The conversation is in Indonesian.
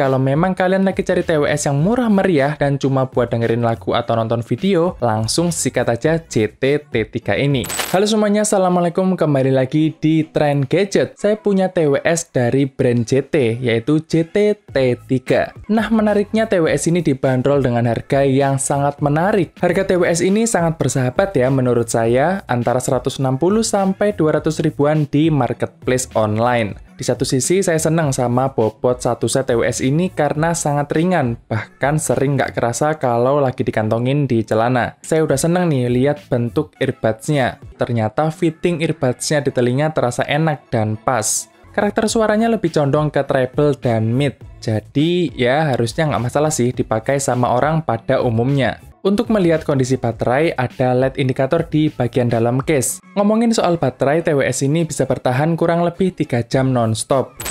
kalau memang kalian lagi cari TWS yang murah meriah dan cuma buat dengerin lagu atau nonton video, langsung sikat aja JTT3 ini. Halo semuanya, Assalamualaikum kembali lagi di Trend Gadget. Saya punya TWS dari brand JT, yaitu JTT3. Nah, menariknya TWS ini dibanderol dengan harga yang sangat menarik. Harga TWS ini sangat bersahabat ya menurut saya, antara 160 sampai 200 ribuan di marketplace online. Di satu sisi, saya senang sama bobot satu set TWS ini karena sangat ringan, bahkan sering nggak kerasa kalau lagi dikantongin di celana. Saya udah seneng nih lihat bentuk earbudsnya. Ternyata fitting earbudsnya di telinga terasa enak dan pas. Karakter suaranya lebih condong ke treble dan mid, jadi ya harusnya nggak masalah sih dipakai sama orang pada umumnya. Untuk melihat kondisi baterai, ada LED indikator di bagian dalam case. Ngomongin soal baterai, TWS ini bisa bertahan kurang lebih 3 jam non-stop.